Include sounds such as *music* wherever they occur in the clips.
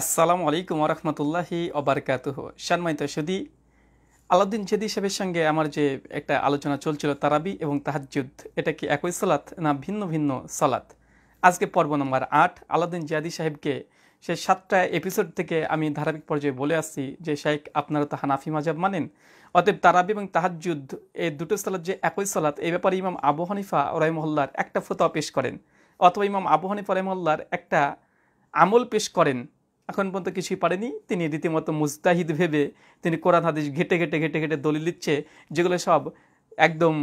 আসসালামু আলাইকুম রহমতুল্লাহি অবরকাতুহ সম্মানিত সুদী আলাউদ্দিন জেদি সাহেবের সঙ্গে আমার যে একটা আলোচনা চলছিল তারাবি এবং তাহাজুদ এটা কি একই সালাত না ভিন্ন ভিন্ন সালাত আজকে পর্ব নম্বর আট আলাউদ্দিন জিয়াদি সাহেবকে সে সাতটা এপিসোড থেকে আমি ধারাবাহিক পর্যায়ে বলে আসছি যে শাইখ আপনারা তো হানাফি মাজাব মানেন অতএব তারাবি এবং তাহাজুদ এই দুটো সালাত যে একই সালাত এই ব্যাপারে ইমাম আবু হানিফা রহিমহল্লার একটা ফতোয়া পেশ করেন অথবা ইমাম আবু হানিফা রহিমহল্লার একটা আমল পেশ করেন এখন পর্যন্ত কিছুই পারেনি তিনি রীতিমতো মুস্তাহিদ ভেবে তিনি কোরআন হাদিস ঘেটে ঘেটে ঘেটে ঘেটে দলিল দিচ্ছে যেগুলো সব একদম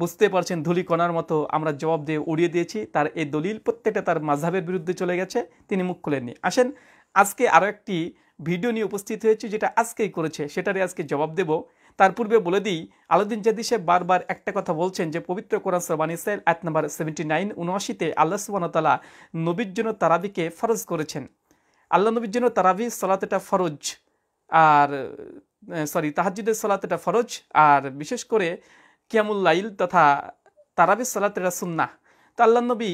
বুঝতে পারছেন ধুলি কণার মতো আমরা জবাব দিয়ে উড়িয়ে দিয়েছি তার এই দলিল প্রত্যেকটা তার মাঝাবের বিরুদ্ধে চলে গেছে তিনি মুখ খুলেননি আসেন আজকে আরও একটি ভিডিও নিয়ে উপস্থিত হয়েছি যেটা আজকেই করেছে সেটারে আজকে জবাব দেব তার পূর্বে বলে দিই আলাউদ্দিন জাদি সাহেব বারবার একটা কথা বলছেন যে পবিত্র কোরআন সরবান ইসরায়েল এক নম্বর সেভেন্টি নাইন উনআশিতে আল্লাহ সুবানতালা নবীর জন্য তারাবিকে ফরজ করেছেন আল্লাহ নবীর জন্য তারাবি সলাতেটা ফরজ আর সরি তাহাজিদের সলাতেটা ফরজ আর বিশেষ করে কিয়ামুল্লাইল লাইল তথা তারাবি সলাতেটা সুন্না তো আল্লাহ নবী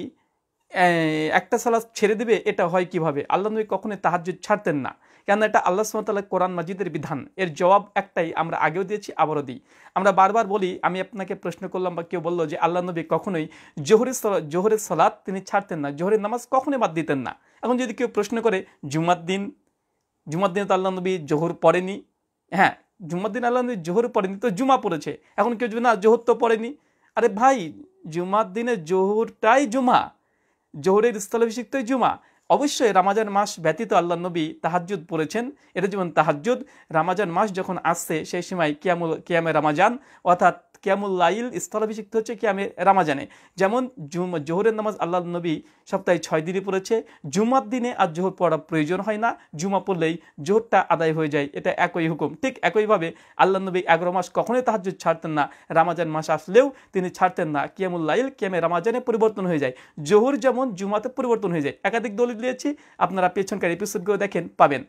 একটা সালাদ ছেড়ে দেবে এটা হয় কিভাবে আল্লাহ নবী কখনোই তাহাজুদ ছাড়তেন না কেন এটা আল্লাহ সুমতাল্লাহ কোরআন মাজিদের বিধান এর জবাব একটাই আমরা আগেও দিয়েছি আবারও দিই আমরা বারবার বলি আমি আপনাকে প্রশ্ন করলাম বা কেউ বললো যে আল্লাহ নবী কখনোই জোহরের জোহরের সালাদ তিনি ছাড়তেন না জোহরের নামাজ কখনোই বাদ দিতেন না এখন যদি কেউ প্রশ্ন করে জুমাদ্দিন দিন তো আল্লাহ নবী জোহর পড়েনি হ্যাঁ জুমাদ্দিন আল্লাহ নবী জোহর পড়েনি তো জুমা পড়েছে এখন কেউ না জোহর তো পড়েনি আরে ভাই জুমাদ্দিনের জোহরটাই জুমা জোহরের স্থলাভিষিক্ত জুমা অবশ্যই রামাজান মাস ব্যতীত আল্লাহ নবী তাহাজুদ পড়েছেন এটা যেমন তাহাজুদ রামাজান মাস যখন আসছে সেই সময় কিয়ামুল কিয়ামে রামাজান অর্থাৎ কিয়ামুল লাইল স্থলাভিষিক্ত হচ্ছে কিয়ামে রামাজানে যেমন জোহরের নামাজ আল্লাহ নবী সপ্তাহে ছয় দিনে পড়েছে জুমার দিনে আর জোহর পড়া প্রয়োজন হয় না জুমা পড়লেই জোহরটা আদায় হয়ে যায় এটা একই হুকুম ঠিক একইভাবে আল্লাহ নবী এগারো মাস কখনোই তাহাজ ছাড়তেন না রামাজান মাস আসলেও তিনি ছাড়তেন না কিয়ামুল লাইল কিয়ামে রামাজানে পরিবর্তন হয়ে যায় জোহর যেমন জুমাতে পরিবর্তন হয়ে যায় একাধিক দলিল দিয়েছি আপনারা পেছনকার এপিসোডগুলো দেখেন পাবেন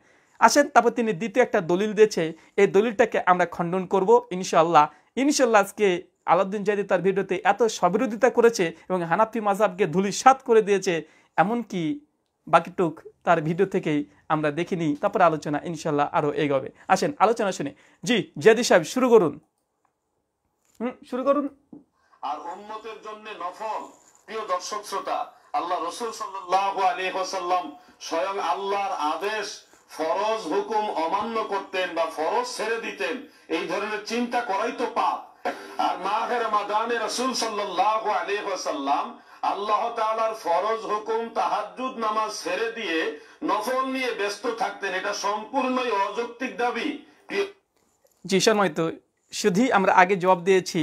আসেন তারপর তিনি দ্বিতীয় একটা দলিল দিয়েছে এই দলিলটাকে আমরা খণ্ডন করব ইনশাআল্লাহ ইনশাল্লাহ আজকে আলাউদ্দিন জাহিদি তার ভিডিওতে এত সবিরোধিতা করেছে এবং হানাফি মাজাবকে ধুলিসাত করে দিয়েছে এমনকি বাকিটুক তার ভিডিও থেকেই আমরা দেখিনি তারপরে আলোচনা ইনশাল্লাহ আরও এগোবে আসেন আলোচনা শুনে জি জিয়াদি সাহেব শুরু করুন শুরু করুন আর উন্মতের জন্য নফল প্রিয় দর্শক শ্রোতা আল্লাহ রসুল সাল্লাহ আলী হোসাল্লাম স্বয়ং আল্লাহর আদেশ ফরজ হুকুম অমান্য করতেন বা ফরজ ছেড়ে দিতেন এই ধরনের চিন্তা করাই তো পাপ আর মাহের মাদানে রসুল সাল্লাহ আলহাম আল্লাহ তালার ফরজ হুকুম তাহাজুদ নামাজ ছেড়ে দিয়ে নফল নিয়ে ব্যস্ত থাকতেন এটা সম্পূর্ণই অযৌক্তিক দাবি জি তো শুধুই আমরা আগে জবাব দিয়েছি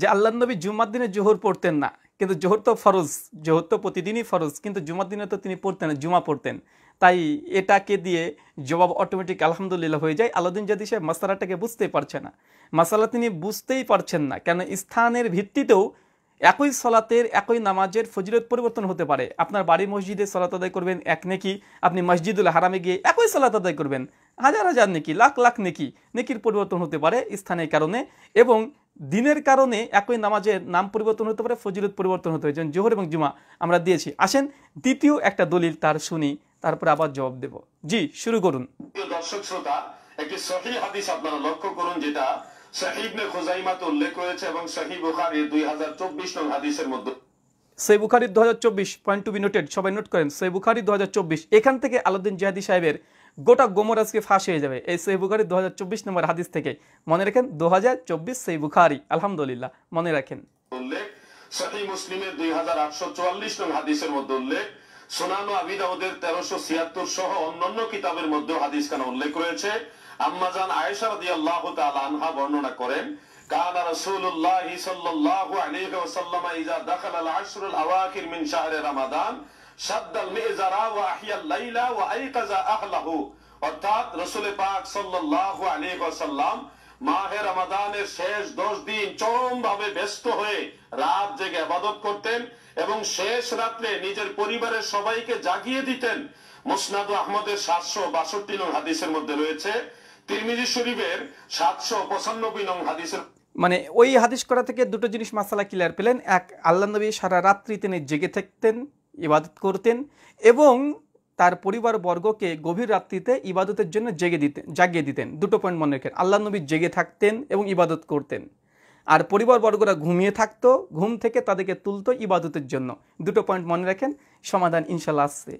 যে আল্লাহ নবী জুমার দিনে জোহর পড়তেন না কিন্তু জোহর তো ফরজ জোহর তো প্রতিদিনই ফরজ কিন্তু জুমার দিনে তো তিনি পড়তেন জুমা পড়তেন তাই এটাকে দিয়ে জবাব অটোমেটিক আলহামদুলিল্লাহ হয়ে যায় আলাউদ্দিন যদি সে মশালাটাকে বুঝতেই পারছে না মশালা তিনি বুঝতেই পারছেন না কেন স্থানের ভিত্তিতেও একই সলাতের একই নামাজের ফজিলত পরিবর্তন হতে পারে আপনার বাড়ি মসজিদে সলাত আদায় করবেন এক নেকি আপনি মসজিদুল হারামে গিয়ে একই সলাত আদায় করবেন হাজার হাজার নেকি লাখ লাখ নেকি নেকির পরিবর্তন হতে পারে স্থানের কারণে এবং দিনের কারণে একই নামাজের নাম পরিবর্তন হতে পারে ফজিলত পরিবর্তন হতে পারে যেমন জোহর এবং জুমা আমরা দিয়েছি আসেন দ্বিতীয় একটা দলিল তার শুনি তারপর আবার জবাব দেব জি শুরু করুন দর্শক শ্রোতা একটি সহি হাদিস আপনারা লক্ষ্য করুন যেটা সাহিবনে উল্লেখ এবং বুখারি দুই হাজার চব্বিশ নং হাদিসের মধ্যে বুখারি দু হাজার চব্বিশ পয়েন্ট টু বি নোটেড সবাই নোট করেন বুখারি দু হাজার চব্বিশ এখান থেকে আলাউদ্দিন জিহাদি সাহেবের গোটা গোমর আজকে ফাঁস হয়ে যাবে এই সেই বুখারি দু হাজার চব্বিশ নম্বর হাদিস থেকে মনে রাখেন দু হাজার চব্বিশ সেই বুখারি আলহামদুলিল্লাহ মনে রাখেন উল্লেখ মুসলিমের দুই হাজার আটশো চুয়াল্লিশ নং হাদিসের মধ্যে উল্লেখ সোনানো আবি তেরোশো ছিয়াত্তর সহ অন্যান্য কিতাবের মধ্যে হাদিস খান উল্লেখ রয়েছে আম্মাজান আয়েশা রাদিয়াল্লাহু আল্লাহ আনহা বর্ণনা করেন অর্থাৎ রসুল পাক সাল্লাল্লাহু আলাইহি ওয়াসাল্লাম মাহে রমাদানের শেষ 10 দিন চরম ভাবে ব্যস্ত হয়ে রাত জেগে ইবাদত করতেন এবং শেষ রাত্রে নিজের পরিবারের সবাইকে জাগিয়ে দিতেন মুসনাদ আহমদের সাতশো বাষট্টি নং হাদিসের মধ্যে রয়েছে তিরমিজি শরীফের সাতশো পঁচানব্বই নং হাদিসের মানে ওই হাদিস করা থেকে দুটো জিনিস মাসালা ক্লিয়ার পেলেন এক আল্লাহ নবী সারা রাত্রি তিনি জেগে থাকতেন ইবাদত করতেন এবং তার পরিবার বর্গকে গভীর রাত্রিতে ইবাদতের জন্য জেগে দিতেন জাগিয়ে দিতেন দুটো পয়েন্ট মনে রাখেন আল্লাহ নবী জেগে থাকতেন এবং ইবাদত করতেন আর পরিবারবর্গরা ঘুমিয়ে থাকতো ঘুম থেকে তাদেরকে তুলতো ইবাদতের জন্য দুটো পয়েন্ট মনে রাখেন সমাধান ইনশাল্লাহ আসছে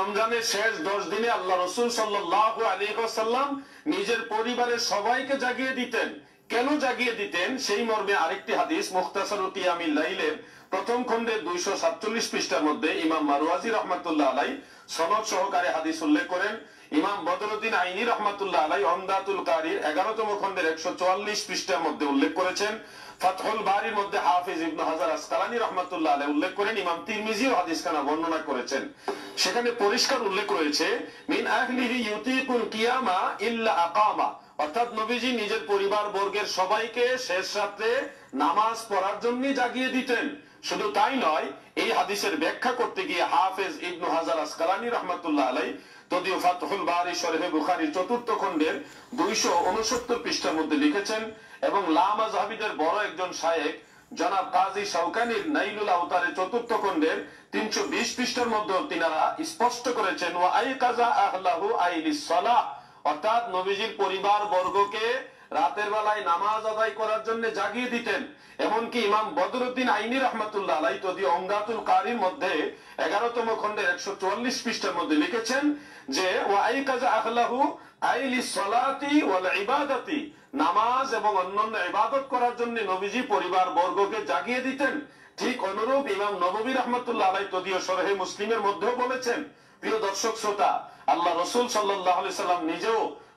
রমজানের শেষ দশ দিনে আল্লাহ রসুল নিজের পরিবারের সবাইকে জাগিয়ে দিতেন কেন জাগিয়ে দিতেন সেই মর্মে আরেকটি হাদিস মুখতাসার লাইলেন প্রথম খন্ডে দুইশো সাতচল্লিশ পৃষ্ঠার মধ্যে ইমাম মারুয়াজি রহমাতুল্লাহ আলাই সনদ সহকারে হাদিস উল্লেখ করেন ইমাম বদরুদ্দিন আইনি রহমাতুল্লাহ আলাই অমদাতুল কারির এগারোতম খন্ডের একশো চুয়াল্লিশ পৃষ্ঠার মধ্যে উল্লেখ করেছেন ফাতহুল বারির মধ্যে হাফিজ হাজার আসকালানি রহমাতুল্লাহ আলাই উল্লেখ করেন ইমাম তিরমিজিও বর্ণনা করেছেন সেখানে পরিষ্কার উল্লেখ রয়েছে মিন আহলিহি ইউতিকুল কিয়ামা ইল্লা আকামা অর্থাৎ নবীজি নিজের পরিবার বর্গের সবাইকে শেষ রাতে নামাজ পড়ার জন্য জাগিয়ে দিতেন শুধু তাই নয় এই হাদিসের ব্যাখ্যা করতে গিয়ে হাফেজ ইবনু হাজার আসকালানি রহমতুল্লাহ আলাই তদীয় ফাতহুল বাড়ি শরহে বুখারি চতুর্থ খণ্ডের দুইশো উনসত্তর পৃষ্ঠার মধ্যে লিখেছেন এবং লামা জাহাবিদের বড় একজন শায়েক জনাব কাজী শৌকানির নাইলুল আওতারের চতুর্থ খণ্ডের তিনশো বিশ পৃষ্ঠার মধ্যে তিনারা স্পষ্ট করেছেন ওয়া আই কাজা আহলাহু আইলিস অর্থাৎ নবীজির পরিবার বর্গকে রাতের বেলায় নামাজ আদায় করার জন্য জাগিয়ে দিতেন এমনকি ইমাম বদরুদ্দিন আইনি রহমতুল্লাহ আলাই তদি অঙ্গাতুল কারির মধ্যে এগারোতম খন্ডের একশো চুয়াল্লিশ পৃষ্ঠার মধ্যে লিখেছেন যে ওয়াই কাজা আহলাহু আইলি সলাতি ওয়াল নামাজ এবং অন্যান্য ইবাদত করার জন্য নবীজি পরিবার বর্গকে জাগিয়ে দিতেন ঠিক অনুরূপ ইমাম নবী রহমতুল্লাহ আলাই তদীয় সরহে মুসলিমের মধ্যেও বলেছেন প্রিয় দর্শক শ্রোতা আল্লাহ রসুল সাল্লাহ সাল্লাম নিজেও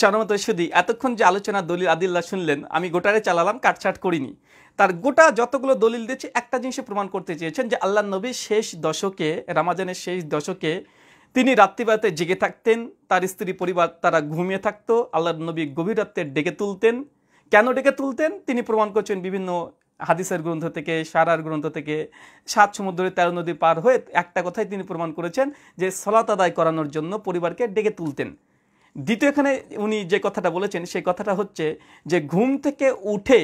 সম্ভবত সুদী এতক্ষণ যে আলোচনা দলিল আদিল্লা শুনলেন আমি গোটারে চালালাম কাটছাট করিনি তার গোটা যতগুলো দলিল দিয়েছে একটা জিনিসে প্রমাণ করতে চেয়েছেন যে আল্লাহ নবী শেষ দশকে রামাজানের শেষ দশকে তিনি রাত্রিবাতে জেগে থাকতেন তার স্ত্রী পরিবার তারা ঘুমিয়ে থাকতো আল্লাহ নবী গভীর রাত্রে ডেকে তুলতেন কেন ডেকে তুলতেন তিনি প্রমাণ করছেন বিভিন্ন হাদিসের গ্রন্থ থেকে সারার গ্রন্থ থেকে সাত সমুদ্রে তেরো নদী পার হয়ে একটা কথাই তিনি প্রমাণ করেছেন যে সলাত আদায় করানোর জন্য পরিবারকে ডেকে তুলতেন দ্বিতীয় এখানে উনি যে কথাটা বলেছেন সেই কথাটা হচ্ছে যে ঘুম থেকে উঠে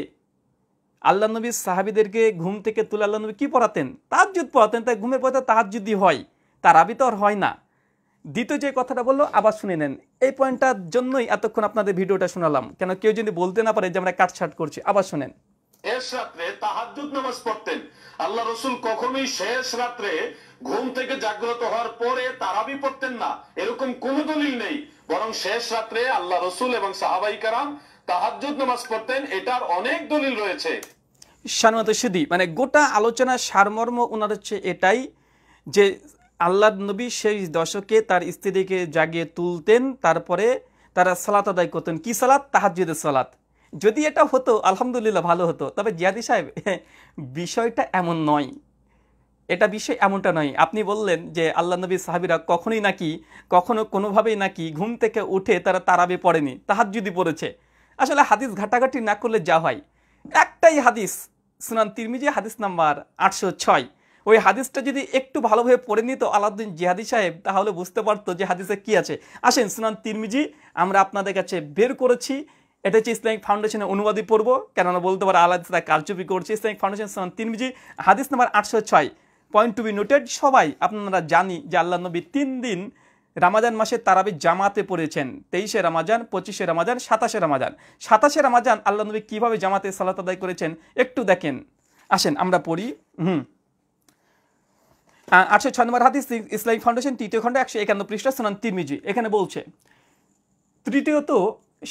আল্লাহ নবী সাহাবিদেরকে ঘুম থেকে তুলে আল্লাহ নবী কী পড়াতেন তাহাজুদ পড়াতেন তাই ঘুমের পড়াতে তাহাজুদি হয় তার আবি তো আর হয় না দ্বিতীয় যে কথাটা বললো আবার শুনে নেন এই পয়েন্টটার জন্যই এতক্ষণ আপনাদের ভিডিওটা শোনালাম কেন কেউ যদি বলতে না পারে যে আমরা কাটছাট করছি আবার শোনেন শেষ রাত্রে তাহাজুদ নামাজ পড়তেন আল্লাহ রসুল কখনোই শেষ রাত্রে ঘুম থেকে জাগ্রত হওয়ার পরে তারাবি পড়তেন না এরকম কোন দলিল নেই বরং শেষ রাত্রে আল্লাহ রসুল এবং সাহাবাই কারাম তাহাজুদ নামাজ পড়তেন এটার অনেক দলিল রয়েছে সানমত সুদী মানে গোটা আলোচনা সারমর্ম ওনার হচ্ছে এটাই যে আল্লাহ নবী সেই দশকে তার স্ত্রীকে জাগিয়ে তুলতেন তারপরে তারা সালাত আদায় করতেন কি সালাত তাহাজুদের সালাত যদি এটা হতো আলহামদুলিল্লাহ ভালো হতো তবে জিয়াদি সাহেব বিষয়টা এমন নয় এটা বিষয় এমনটা নয় আপনি বললেন যে আল্লাহ নবী সাহাবিরা কখনোই নাকি কখনো কোনোভাবেই নাকি ঘুম থেকে উঠে তারা তারাবে পড়েনি তাহার যদি পড়েছে আসলে হাদিস ঘাটাঘাটি না করলে যা হয় একটাই হাদিস সুনান তিরমিজি হাদিস নাম্বার আটশো ছয় ওই হাদিসটা যদি একটু ভালোভাবে পড়ে নিত আলাউদ্দিন জিহাদি সাহেব তাহলে বুঝতে পারতো যে হাদিসে কি আছে আসেন সুনান তিরমিজি আমরা আপনাদের কাছে বের করেছি এটা হচ্ছে ইসলামিক ফাউন্ডেশনের অনুবাদী পর্ব কেননা বলতে পারে আল্লাহ তারা কারচুপি করছে ইসলামিক ফাউন্ডেশন সালাম তিন বিজি হাদিস নাম্বার আটশো ছয় পয়েন্ট টু বি নোটেড সবাই আপনারা জানি যে আল্লাহ নবী তিন দিন রামাজান মাসে তারাবি জামাতে পড়েছেন তেইশে রামাজান পঁচিশে রামাজান সাতাশে রামাজান সাতাশে রামাজান আল্লাহ নবী কীভাবে জামাতে সালাত আদায় করেছেন একটু দেখেন আসেন আমরা পড়ি হুম আটশো ছয় নম্বর হাদিস ইসলামিক ফাউন্ডেশন তৃতীয় খণ্ড একশো একান্ন পৃষ্ঠা সোনান তিরমিজি এখানে বলছে তৃতীয়ত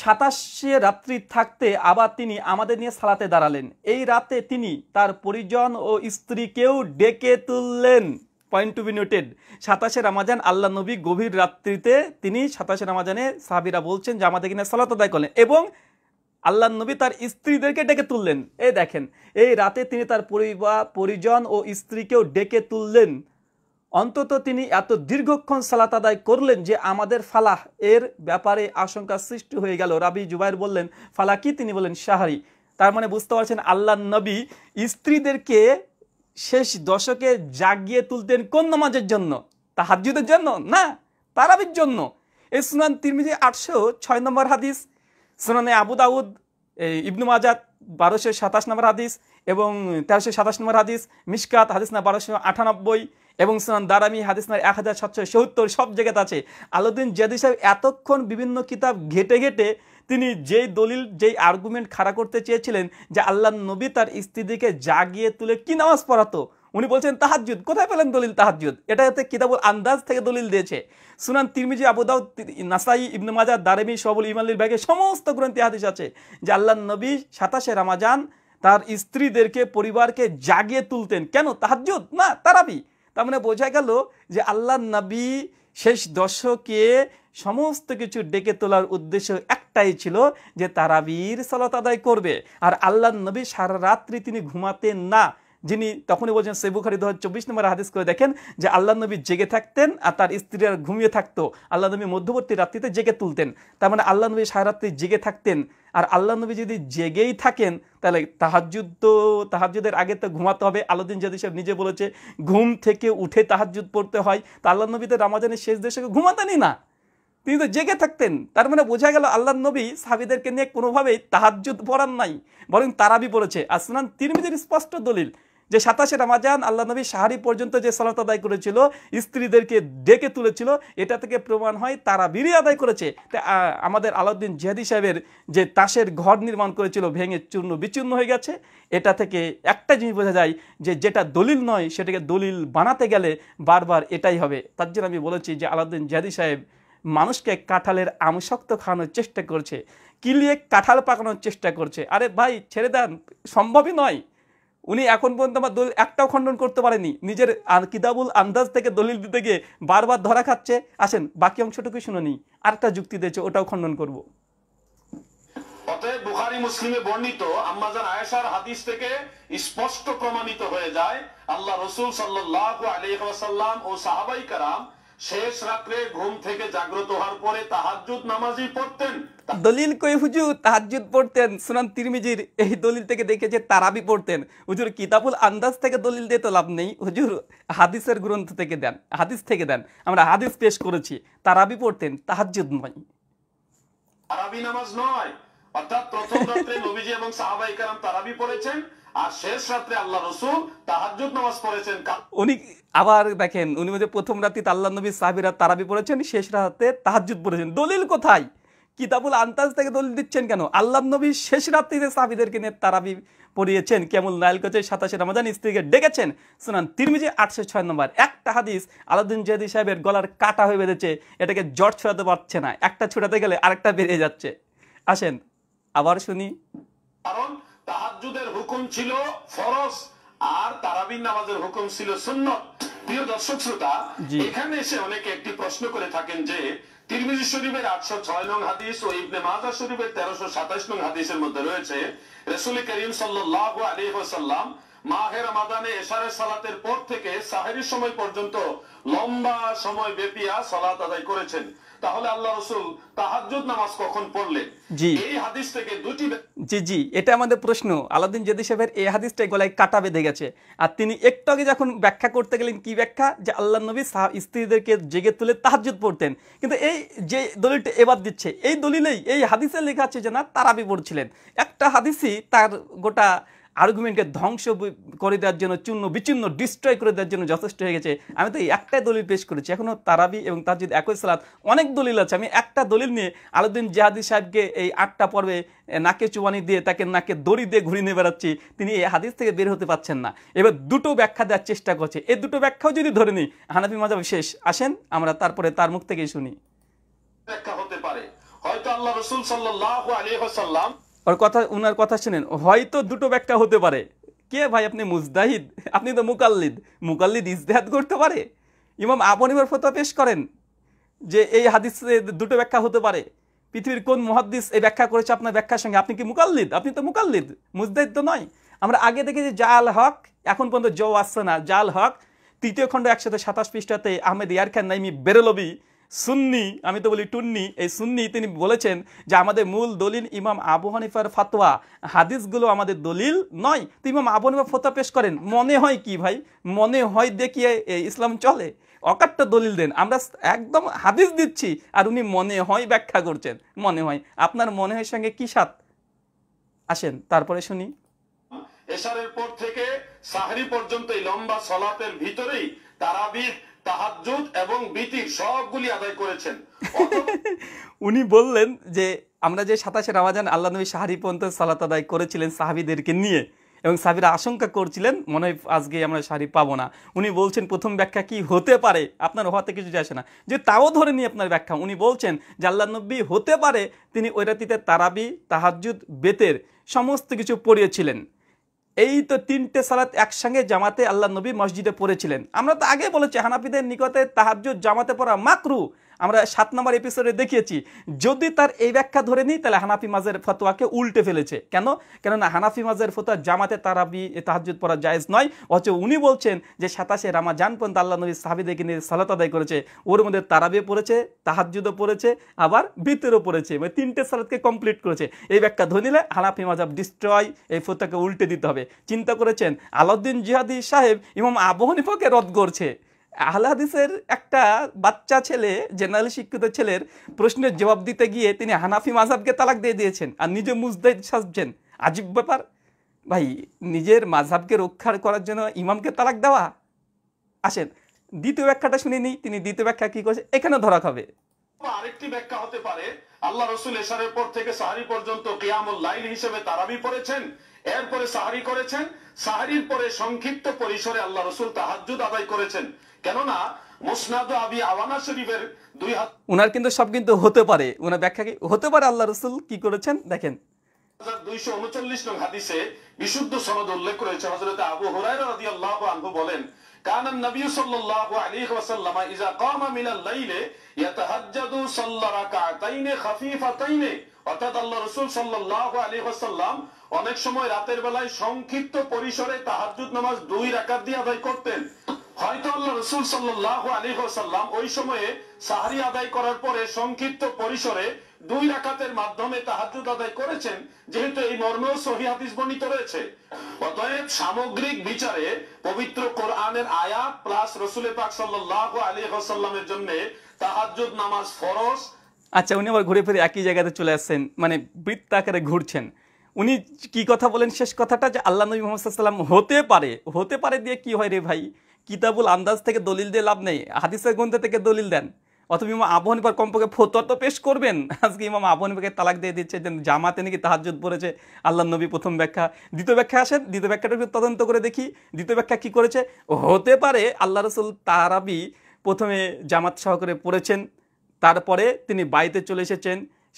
সাতাশে রাত্রি থাকতে আবার তিনি আমাদের নিয়ে সালাতে দাঁড়ালেন এই রাতে তিনি তার পরিজন ও স্ত্রীকেও ডেকে তুললেন পয়েন্ট টু বি নোটেড সাতাশে রামাজান আল্লাহ নবী গভীর রাত্রিতে তিনি সাতাশে রামাজানে সাহাবিরা বলছেন যে আমাদের কিনা সালাত আদায় করলেন এবং আল্লাহ নবী তার স্ত্রীদেরকে ডেকে তুললেন এই দেখেন এই রাতে তিনি তার পরিবার পরিজন ও স্ত্রীকেও ডেকে তুললেন অন্তত তিনি এত দীর্ঘক্ষণ সালাত আদায় করলেন যে আমাদের ফালাহ এর ব্যাপারে আশঙ্কা সৃষ্টি হয়ে গেল রাবি জুবাইর বললেন ফালাহ কি তিনি বলেন সাহারি তার মানে বুঝতে পারছেন আল্লাহ নবী স্ত্রীদেরকে শেষ দশকে জাগিয়ে তুলতেন কোন নামাজের জন্য তাহাজুদের জন্য না তারাবির জন্য এই সুনান তিরমিজি আটশো ছয় নম্বর হাদিস সুনানে আবু দাউদ ইবনু মাজাত বারোশো সাতাশ নম্বর হাদিস এবং তেরোশো সাতাশ নম্বর হাদিস মিসকাত হাদিস না বারোশো আটানব্বই এবং সুনান দারামি হাদিসনার এক হাজার সাতশো সত্তর সব জায়গাতে আছে আলাউদ্দিন জাদি সাহেব এতক্ষণ বিভিন্ন কিতাব ঘেটে ঘেটে তিনি যেই দলিল যেই আর্গুমেন্ট খাড়া করতে চেয়েছিলেন যে আল্লাহ নবী তার স্ত্রীদিকে জাগিয়ে তুলে কি নামাজ পড়াতো উনি বলছেন তাহাজুদ কোথায় পেলেন দলিল তাহাজুদ এটা হচ্ছে কিতাবুল আন্দাজ থেকে দলিল দিয়েছে সুনান তিরমিজি আবুদাউ নাসাই ইবনে মাজা দারেমি সবুল ইমালির ব্যাগে সমস্ত গ্রন্থি হাদিস আছে যে আল্লাহ নবী সাতাশে রামাজান তার স্ত্রীদেরকে পরিবারকে জাগিয়ে তুলতেন কেন তাহাজুদ না তারাবি তার মানে বোঝা গেল যে আল্লাহ নবী শেষ দশকে সমস্ত কিছু ডেকে তোলার উদ্দেশ্য একটাই ছিল যে তারাবির সলাত আদায় করবে আর আল্লাহ নবী সারা রাত্রি তিনি ঘুমাতেন না যিনি তখনই বলছেন সে বুখারি দু চব্বিশ নম্বর হাদিস করে দেখেন যে আল্লাহ নবী জেগে থাকতেন আর তার স্ত্রীরা ঘুমিয়ে থাকতো আল্লাহ নবী মধ্যবর্তী রাত্রিতে জেগে তুলতেন তার মানে আল্লাহ নবী সারাত্রি জেগে থাকতেন আর আল্লাহ নবী যদি জেগেই থাকেন তাহলে তাহাজুদ তো তাহাজুদের আগে তো ঘুমাতে হবে আলোদিন জাদি সাহেব নিজে বলেছে ঘুম থেকে উঠে তাহাজুদ পড়তে হয় তা আল্লাহ নবী তো রামাজানের শেষ দেশে ঘুমাতেনই না তিনি তো জেগে থাকতেন তার মানে বোঝা গেল আল্লাহ নবী সাহাবিদেরকে নিয়ে কোনোভাবেই তাহাজুদ পড়ান নাই বরং তারাবি পড়েছে আসনান তিরমিদের স্পষ্ট দলিল যে সাতাশে রামাজান আল্লাহ নবী সাহারি পর্যন্ত যে সালাত আদায় করেছিল স্ত্রীদেরকে ডেকে তুলেছিল এটা থেকে প্রমাণ হয় তারা বিড়ি আদায় করেছে আমাদের আলাউদ্দিন জিহাদি সাহেবের যে তাসের ঘর নির্মাণ করেছিল ভেঙে চূর্ণ বিচূর্ণ হয়ে গেছে এটা থেকে একটা জিনিস বোঝা যায় যে যেটা দলিল নয় সেটাকে দলিল বানাতে গেলে বারবার এটাই হবে তার জন্য আমি বলেছি যে আলাউদ্দিন জিহাদি সাহেব মানুষকে কাঁঠালের আমশক্ত খাওয়ানোর চেষ্টা করছে কিলিয়ে কাঁঠাল পাকানোর চেষ্টা করছে আরে ভাই ছেড়ে দেন সম্ভবই নয় উনি এখন পর্যন্ত আমার দলিল একটাও খণ্ডন করতে পারেনি নিজের কিতাবুল আন্দাজ থেকে দলিল দিতে গিয়ে বারবার ধরা খাচ্ছে আসেন বাকি অংশটুকুই শুনুনি আরেকটা যুক্তি দিয়েছে ওটাও খণ্ডন করব অতএব বুখারি মুসলিমে বর্ণিত আম্মাজান আয়েশার হাদিস থেকে স্পষ্ট প্রমাণিত হয়ে যায় আল্লাহ রসুল সাল্লাহ আলহ ও সাহাবাই কারাম শেষ রাত্রে ঘুম থেকে জাগ্রত হওয়ার পরে তাহাজুদ নামাজই পড়তেন দলিল কই হুজু তাহাজ্জুদ পড়তেন সুনান তিরমিজির এই দলিল থেকে দেখে যে তারাবি পড়তেন হুজুর কিতাবুল আন্দাজ থেকে দলিল দিয়ে তো লাভ নেই হুজুর হাদিসের গ্রন্থ থেকে দেন হাদিস থেকে দেন আমরা হাদিস পেশ করেছি তারাবি পড়তেন তাহাজ্জুদ নয় তারাবি নামাজ নয় অর্থাৎ প্রথম রাত্রে নবীজি এবং সাহাবাই কারাম তারাবি পড়েছেন আর শেষ রাত্রে আল্লাহ রসুল তাহাজ্জুদ নামাজ পড়েছেন উনি আবার দেখেন উনি মধ্যে প্রথম রাতে আল্লাহ নবী সাহাবিরা তারাবি পড়েছেন শেষ রাতে তাহাজ্জুদ পড়েছেন দলিল কোথায় কিতাবুল আন্তাজ থেকে দলিল দিচ্ছেন কেন আল্লাহ নবী শেষ রাত্রিতে সাহাবিদেরকে নিয়ে তারাবি পড়িয়েছেন কেমন নাইল কোচে সাতাশে রমাজান স্ত্রীকে ডেকেছেন শোনান তিরমিজি আটশো ছয় নম্বর একটা হাদিস আলাউদ্দিন জেদি সাহেবের গলার কাটা হয়ে বেঁধেছে এটাকে জট ছড়াতে পারছে না একটা ছুটাতে গেলে আরেকটা বেরিয়ে যাচ্ছে আসেন আবার শুনি কারণ তাহাজুদের হুকুম ছিল ফরস আর তারাবিন নামাজের হুকুম ছিল সুন্নত প্রিয় দর্শক শ্রোতা এখানে এসে অনেকে একটি প্রশ্ন করে থাকেন যে তিরমিজি শরীফের আটশো ছয় নং হাদিস ও ইবনে মাজা শরীফের তেরোশো সাতাশ নং হাদিসের মধ্যে রয়েছে রসুল করিম সাল্লাহ আলী সাল্লাম মাহের সালাতের পর থেকে সময় পর্যন্ত লম্বা সময় ব্যাপিয়া সালাত আদায় করেছেন তাহলে আল্লাহ রসুল তাহাজ্জুদ নামাজ কখন পড়লেন জি এই হাদিস থেকে দুটি জি জি এটা আমাদের প্রশ্ন আলাদিন জেদি সাহেবের এই হাদিসটা গলায় কাটা বেঁধে গেছে আর তিনি একটু আগে যখন ব্যাখ্যা করতে গেলেন কি ব্যাখ্যা যে আল্লাহ নবী স্ত্রীদেরকে জেগে তুলে তাহাজ্জুদ পড়তেন কিন্তু এই যে দলিলটা এবার দিচ্ছে এই দলিলেই এই হাদিসে লেখা আছে যে না তারাবি পড়ছিলেন একটা হাদিসই তার গোটা আর্গুমেন্টকে ধ্বংস করে দেওয়ার জন্য চূর্ণ বিচ্ছিন্ন ডিস্ট্রয় করে দেওয়ার জন্য যথেষ্ট হয়ে গেছে আমি তো একটাই দলিল পেশ করেছি এখনও তারাবি এবং তার যদি একই সালাত অনেক দলিল আছে আমি একটা দলিল নিয়ে আলুদ্দিন জাহাদি সাহেবকে এই আটটা পর্বে নাকে চুবানি দিয়ে তাকে নাকে দড়ি দিয়ে ঘুরিয়ে নিয়ে বেড়াচ্ছি তিনি এই হাদিস থেকে বের হতে পারছেন না এবার দুটো ব্যাখ্যা দেওয়ার চেষ্টা করছে এই দুটো ব্যাখ্যাও যদি ধরে নিই হানাবি মাজাব শেষ আসেন আমরা তারপরে তার মুখ থেকেই শুনি ব্যাখ্যা হতে পারে হয়তো আল্লাহ রসুল সাল্লাহ আলী ওর কথা ওনার কথা শুনেন হয়তো দুটো ব্যাখ্যা হতে পারে কে ভাই আপনি মুজদাহিদ আপনি তো মুকাল্লিদ মুকাল্লিদ ইজতেহাদ করতে পারে ইমাম আবনিমার ফতোয়া পেশ করেন যে এই হাদিস দুটো ব্যাখ্যা হতে পারে পৃথিবীর কোন মহাদিস এই ব্যাখ্যা করেছে আপনার ব্যাখ্যার সঙ্গে আপনি কি মুকাল্লিদ আপনি তো মুকাল্লিদ মুজদাহিদ তো নয় আমরা আগে যে জাল হক এখন পর্যন্ত জো আসছে না জাল হক তৃতীয় খণ্ড একসাথে সাতাশ পৃষ্ঠাতে আহমেদ ইয়ারখান নাইমি বেরলবি সুন্নি আমি তো বলি টুন্নি এই সুন্নি তিনি বলেছেন যে আমাদের মূল দলিল ইমাম আবু হানিফার ফাতোয়া হাদিসগুলো আমাদের দলিল নয় তো ইমাম আবু হানিফা ফতোয়া পেশ করেন মনে হয় কি ভাই মনে হয় দেখিয়ে ইসলাম চলে অকাট্ট দলিল দেন আমরা একদম হাদিস দিচ্ছি আর উনি মনে হয় ব্যাখ্যা করছেন মনে হয় আপনার মনে হয় সঙ্গে কি সাত আসেন তারপরে শুনি এশারের পর থেকে সাহারি পর্যন্ত এই লম্বা সলাতের ভিতরেই তারাবিহ তাহাজ্জুদ এবং বিতির সবগুলি আদায় করেছেন *laughs* উনি বললেন যে আমরা যে সাতাশে রামাজান আল্লাহ নবী সাহারি পর্যন্ত সালাত আদায় করেছিলেন সাহাবিদেরকে নিয়ে এবং সাহাবিরা আশঙ্কা করছিলেন মনে হয় আজকে আমরা শাড়ি পাবো না উনি বলছেন প্রথম ব্যাখ্যা কি হতে পারে আপনার হওয়াতে কিছু আসে না যে তাও ধরে নিয়ে আপনার ব্যাখ্যা উনি বলছেন যে আল্লাহ নব্বী হতে পারে তিনি ওই রাতিতে তারাবি তাহাজুদ বেতের সমস্ত কিছু পড়িয়েছিলেন এই তো তিনটে সালাত একসঙ্গে জামাতে আল্লাহ নবী মসজিদে পড়েছিলেন আমরা তো আগে বলেছি হানাফিদের নিকটে তাহাজ্জুদ জামাতে পড়া মাকরু আমরা সাত নম্বর এপিসোডে দেখিয়েছি যদি তার এই ব্যাখ্যা ধরে নিই তাহলে হানাফি মাজের ফতোয়াকে উল্টে ফেলেছে কেন কেননা হানাফি মাজের ফতোয়া জামাতে তারাবি তাহাজুদ পড়া জায়েজ নয় অথচ উনি বলছেন যে সাতাশে রামাজান পর্যন্ত আল্লাহ নবী সাহাবিদেরকে নিয়ে সালাত আদায় করেছে ওর মধ্যে তারাবিও পড়েছে তাহাজুদও পড়েছে আবার ভিতরেও পড়েছে মানে তিনটে সালাদকে কমপ্লিট করেছে এই ব্যাখ্যা ধরে নিলে হানাফি মাজাব ডিস্ট্রয় এই ফতোয়াকে উল্টে দিতে হবে চিন্তা করেছেন আলাউদ্দিন জিহাদি সাহেব ইমাম আবহনিফাকে রদ করছে আহলাদিসের একটা বাচ্চা ছেলে জেনারেল শিক্ষিত ছেলের প্রশ্নের জবাব দিতে গিয়ে তিনি হানাফি মাঝাবকে তালাক দিয়ে দিয়েছেন আর নিজে মুজদাই সাজছেন আজীব ব্যাপার ভাই নিজের মাঝাবকে রক্ষা করার জন্য ইমামকে তালাক দেওয়া আসেন দ্বিতীয় ব্যাখ্যাটা শুনিনি তিনি দ্বিতীয় ব্যাখ্যা কি করছে এখানে ধরা খাবে আরেকটি ব্যাখ্যা হতে পারে আল্লাহ রসুল এসারের পর থেকে সাহারি পর্যন্ত কিয়ামুল লাইল হিসেবে তারাবি পড়েছেন এরপরে সাহারি করেছেন সাহারির পরে সংক্ষিপ্ত পরিসরে আল্লাহ রসুল তাহাজুদ আদায় করেছেন কেননা মুসনাদ আবি আওয়ানা শরীফের দুই হাত উনার কিন্তু সব কিন্তু হতে পারে উনার ব্যাখ্যা কি হতে পারে আল্লাহ রসুল কি করেছেন দেখেন দুইশো উনচল্লিশ নং হাদিসে বিশুদ্ধ সনদ অনেক সময় রাতের বেলায় সংক্ষিপ্ত পরিসরে তাহাজুদ নামাজ দুই রাকাত দিয়ে আদায় করতেন হয়তো আল্লাহ রসুল সাল্লাহ আলী হাসাল্লাম ওই সময়ে সাহারি আদায় করার পরে সংক্ষিপ্ত পরিসরে দুই রাকাতের মাধ্যমে তাহাজুদ আদায় করেছেন যেহেতু এই মর্মেও সহি হাদিস বর্ণিত রয়েছে অতএব সামগ্রিক বিচারে পবিত্র কোরআনের আয়া প্লাস রসুলে পাক সাল্লাহ আলী হাসাল্লামের জন্য তাহাজুদ নামাজ ফরস আচ্ছা উনি আবার ঘুরে ফিরে একই জায়গাতে চলে আসছেন মানে বৃত্তাকারে ঘুরছেন উনি কি কথা বলেন শেষ কথাটা যে আল্লাহ নবী মোহাম্মদ সাল্লাম হতে পারে হতে পারে দিয়ে কি হয় রে ভাই কিতাবুল আন্দাজ থেকে দলিল দিয়ে লাভ নেই হাদিসের গ্রন্থে থেকে দলিল দেন অথবা ইমাম আবু হানিফার কমপক্ষে ফতোয়া তো পেশ করবেন আজকে ইমাম আবু তালাক দিয়ে দিচ্ছে যে জামাতে নাকি তাহাজুদ পড়েছে আল্লাহ নবী প্রথম ব্যাখ্যা দ্বিতীয় ব্যাখ্যা আসেন দ্বিতীয় ব্যাখ্যাটা একটু তদন্ত করে দেখি দ্বিতীয় ব্যাখ্যা কি করেছে হতে পারে আল্লাহ রসুল তারাবি প্রথমে জামাত সহকারে পড়েছেন তারপরে তিনি বাড়িতে চলে এসেছেন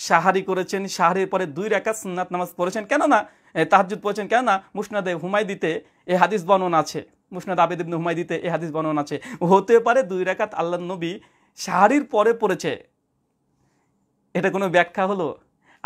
সাহারি করেছেন সাহারির পরে দুই রেখা সুন্নাত নামাজ পড়েছেন কেননা তাহাজুদ পড়েছেন কেননা মুসনাদে হুমায়দিতে এ হাদিস বর্ণনা আছে মুসনাদ আবেদ ইবনে হুমায়দিতে এ হাদিস বর্ণনা আছে হতে পারে দুই রেখাত আল্লাহ নবী সাহারির পরে পড়েছে এটা কোনো ব্যাখ্যা হলো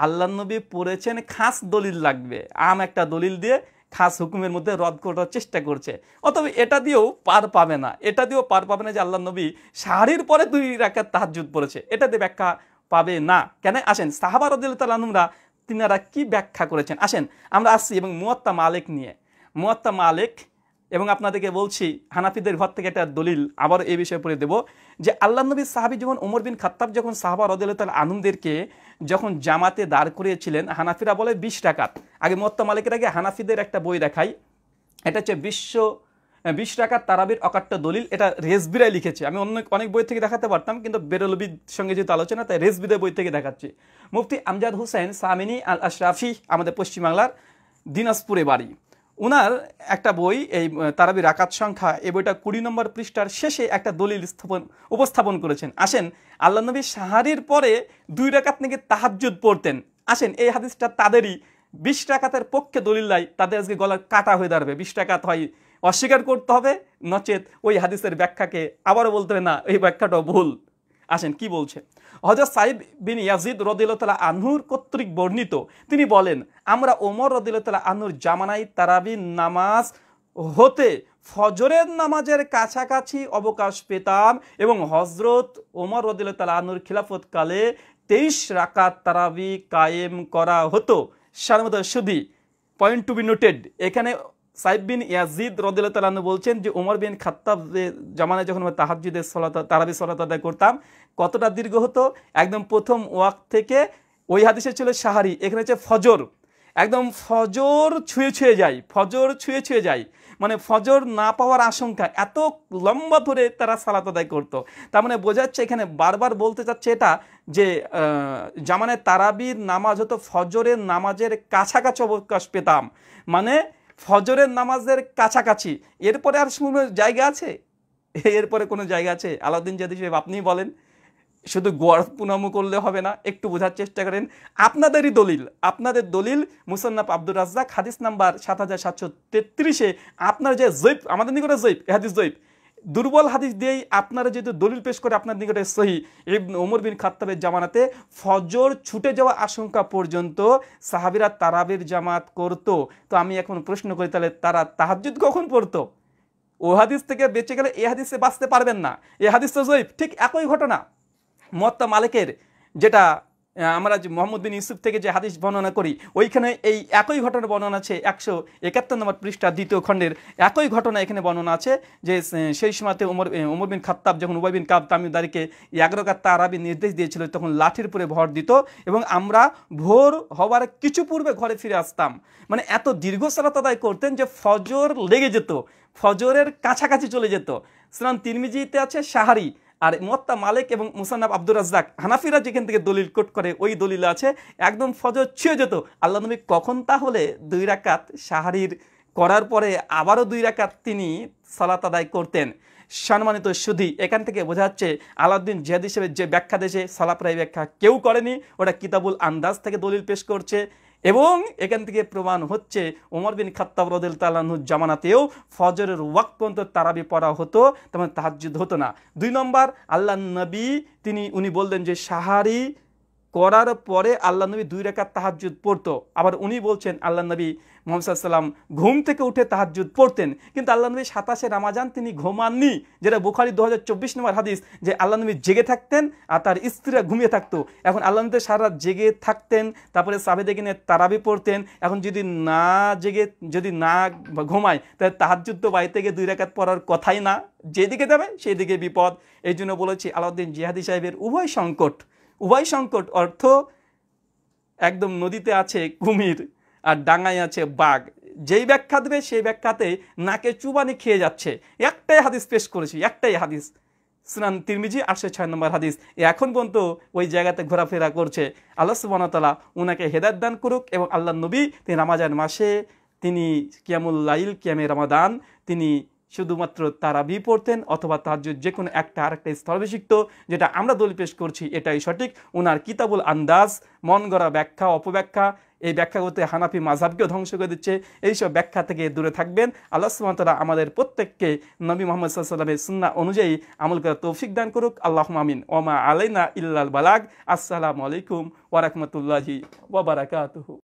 আল্লাহ নবী পড়েছেন খাস দলিল লাগবে আম একটা দলিল দিয়ে খাস হুকুমের মধ্যে রদ করার চেষ্টা করছে অথবা এটা দিয়েও পার পাবে না এটা দিয়েও পার পাবে না যে আল্লাহ নবী সাহারির পরে দুই রাখার তাহাজুদ পড়েছে এটা দিয়ে ব্যাখ্যা পাবে না কেন আসেন সাহাবার রদুল্লাহরা তিনারা কি ব্যাখ্যা করেছেন আসেন আমরা আসছি এবং মুয়াত্তা মালিক নিয়ে মুয়াত্তা মালিক এবং আপনাদেরকে বলছি হানাফিদের ঘর থেকে একটা দলিল আবার এই বিষয়ে পড়ে দেব যে আল্লাহ নবী সাহাবি যখন ওমর বিন খাত্তাব যখন সাহাবা রদুল্লাহ আনন্দেরকে যখন জামাতে দাঁড় করিয়েছিলেন হানাফিরা বলে বিশ টাকাত আগে মোত্তা মালিকের আগে হানাফিদের একটা বই দেখাই এটা হচ্ছে বিশ্ব বিশ টাকার তারাবির অকাট্য দলিল এটা রেসবিরাই লিখেছে আমি অন্য অনেক বই থেকে দেখাতে পারতাম কিন্তু বেরলবির সঙ্গে যেহেতু আলোচনা তাই রেসবিদের বই থেকে দেখাচ্ছি মুফতি আমজাদ হুসেন সামিনী আল আশরাফি আমাদের পশ্চিমবাংলার দিনাজপুরে বাড়ি উনার একটা বই এই তারাবি রাকাত সংখ্যা এই বইটা কুড়ি নম্বর পৃষ্ঠার শেষে একটা দলিল স্থাপন উপস্থাপন করেছেন আসেন আল্লাহ নবী সাহারির পরে দুই রাকাত নাকি তাহাজুদ পড়তেন আসেন এই হাদিসটা তাদেরই বিশ টাকাতের পক্ষে দলিল তাদের আজকে গলার কাটা হয়ে দাঁড়াবে বিশ টাকাত হয় অস্বীকার করতে হবে নচেত ওই হাদিসের ব্যাখ্যাকে আবারও বলতে হবে না এই ব্যাখ্যাটাও ভুল আসেন কি বলছে হজরত সাইব বিন ইয়াজিদ রদিলতলা আনহুর কর্তৃক বর্ণিত তিনি বলেন আমরা ওমর রদিলতলা আনহুর জামানাই তারাবিন নামাজ হতে ফজরের নামাজের কাছাকাছি অবকাশ পেতাম এবং হজরত ওমর রদিলতলা আনহুর খিলাফতকালে তেইশ রাকাত তারাবি কায়েম করা হতো সাধারণত সুদি পয়েন্ট টু বি নোটেড এখানে সাইব বিন ইয়াজিদ রদুল্লাহ তালানু বলছেন যে ওমর বিন খাত্তাব জামানায় যখন আমরা তাহাজিদের সলাত তারাবি সলাত আদায় করতাম কতটা দীর্ঘ হতো একদম প্রথম ওয়াক থেকে ওই হাদিসে ছিল সাহারি এখানে হচ্ছে ফজর একদম ফজর ছুঁয়ে ছুঁয়ে যায় ফজর ছুঁয়ে ছুঁয়ে যায় মানে ফজর না পাওয়ার আশঙ্কা এত লম্বা ধরে তারা সালাত আদায় করতো তার মানে বোঝা যাচ্ছে এখানে বারবার বলতে চাচ্ছে এটা যে জামানে তারাবির নামাজ হতো ফজরের নামাজের কাছাকাছি অবকাশ পেতাম মানে ফজরের নামাজের কাছাকাছি এরপরে আর কোনো জায়গা আছে এরপরে কোনো জায়গা আছে আলাউদ্দিন জাদি সাহেব আপনিই বলেন শুধু গর্ব পুনম করলে হবে না একটু বোঝার চেষ্টা করেন আপনাদেরই দলিল আপনাদের দলিল মুসান্নাফ আব্দুর রাজ্জাক হাদিস নাম্বার সাত হাজার সাতশো তেত্রিশে আপনার যে জৈব আমাদের নিকটে জৈব হাদিস জৈব দুর্বল হাদিস দিয়েই আপনারা যেহেতু দলিল পেশ করে আপনার নিকটে সহি ওমর বিন খাত্তাবের জামানাতে ফজর ছুটে যাওয়া আশঙ্কা পর্যন্ত সাহাবিরা তারাবির জামাত করত তো আমি এখন প্রশ্ন করি তাহলে তারা তাহাজুদ কখন পড়তো ও হাদিস থেকে বেঁচে গেলে এ হাদিসে বাঁচতে পারবেন না এ হাদিস তো জৈব ঠিক একই ঘটনা মত্তা মালিকের যেটা আমরা যে মোহাম্মদ বিন ইউসুফ থেকে যে হাদিস বর্ণনা করি ওইখানে এই একই ঘটনা বর্ণনা আছে একশো একাত্তর নম্বর পৃষ্ঠা দ্বিতীয় খণ্ডের একই ঘটনা এখানে বর্ণনা আছে যে সেই সময়তে ওমর উমর বিন খাত্তাব যখন উবাই বিন কাব তামিদারিকে এগারোকার আরবি নির্দেশ দিয়েছিল তখন লাঠির উপরে ভর দিত এবং আমরা ভোর হওয়ার কিছু পূর্বে ঘরে ফিরে আসতাম মানে এত দীর্ঘ সারাতাদায় করতেন যে ফজর লেগে যেত ফজরের কাছাকাছি চলে যেত সুতরাং তিরমিজিতে আছে সাহারি আর মোত্তা মালিক এবং মুসান্নাব আব্দুর রাজ্জাক হানাফিরা যেখান থেকে দলিল কোট করে ওই দলিল আছে একদম ফজর ছুঁয়ে যেত আল্লাহ নবী কখন তাহলে দুই রাকাত সাহারির করার পরে আবারও দুই রাকাত তিনি সালাত আদায় করতেন সম্মানিত সুধী এখান থেকে বোঝা যাচ্ছে আলাউদ্দিন জিহাদ হিসেবে যে ব্যাখ্যা দেশে সালাপরাই ব্যাখ্যা কেউ করেনি ওটা কিতাবুল আন্দাজ থেকে দলিল পেশ করছে এবং এখান থেকে প্রমাণ হচ্ছে ওমর বিন খাত্তাব রদুল তালানুর জামানাতেও ফজরের ওয়াক পর্যন্ত তারাবি পড়া হতো তেমন তাহাজুদ হতো না দুই নম্বর আল্লাহ নবী তিনি উনি বললেন যে সাহারি করার পরে আল্লাহ নবী দুই রেখা তাহাজুদ পড়তো আবার উনি বলছেন আল্লাহ নবী মোহাম্মদ সাল্লাম ঘুম থেকে উঠে তাহাজুদ পড়তেন কিন্তু আল্লাহ নবী সাতাশে রামাজান তিনি ঘুমাননি যেটা বুখারি দু নম্বর হাদিস যে আল্লাহ নবী জেগে থাকতেন আর তার স্ত্রীরা ঘুমিয়ে থাকতো এখন আল্লাহ নবী সারা জেগে থাকতেন তারপরে সাবেদে কিনে তারাবি পড়তেন এখন যদি না জেগে যদি না ঘুমায় তাহলে তাহাজুদ তো বাড়িতে গিয়ে দুই রেখাত পড়ার কথাই না যেদিকে যাবে সেদিকে বিপদ এই জন্য বলেছি আলাউদ্দিন জিহাদি সাহেবের উভয় সংকট উভয় সংকট অর্থ একদম নদীতে আছে কুমির আর ডাঙায় আছে বাঘ যেই ব্যাখ্যা দেবে সেই ব্যাখ্যাতে নাকে চুবানি খেয়ে যাচ্ছে একটাই হাদিস পেশ করেছি একটাই হাদিস সুনান তিরমিজি আটশো ছয় নম্বর হাদিস এখন পর্যন্ত ওই জায়গাতে ঘোরাফেরা করছে আল্লাহ সুবানতলা ওনাকে হেদায়ত দান করুক এবং আল্লাহ নবী তিনি রামাজান মাসে তিনি কিয়ামুল লাইল কিয়ামে রামাদান তিনি শুধুমাত্র তারা বি পড়তেন অথবা তার যে কোনো একটা আরেকটা স্থলভিষিক্ত যেটা আমরা দলি পেশ করছি এটাই সঠিক ওনার কিতাবুল আন্দাজ মন গড়া ব্যাখ্যা অপব্যাখ্যা এই ব্যাখ্যাগত হানাফি মাঝাবকেও ধ্বংস করে দিচ্ছে এইসব ব্যাখ্যা থেকে দূরে থাকবেন আল্লাহ সুমতলা আমাদের প্রত্যেককে নবী মোহাম্মদ সাল্লামের সুন্না অনুযায়ী আমল করা তৌফিক দান করুক আল্লাহ মামিন ওমা আলাইনা ইল্লাল বালাগ আসসালামু আলাইকুম ওয়ারাকমতুল্লাহি ওবরাকাতহু